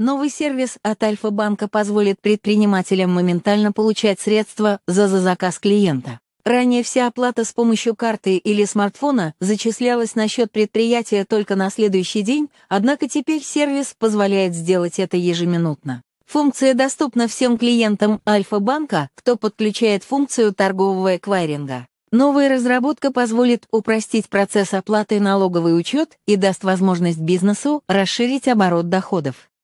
Новый сервис от Альфа-банка позволит предпринимателям моментально получать средства за, заказ клиента. Ранее вся оплата с помощью карты или смартфона зачислялась на счет предприятия только на следующий день, однако теперь сервис позволяет сделать это ежеминутно. Функция доступна всем клиентам Альфа-банка, кто подключает функцию торгового эквайринга. Новая разработка позволит упростить процесс оплаты налоговый учет и даст возможность бизнесу расширить оборот доходов.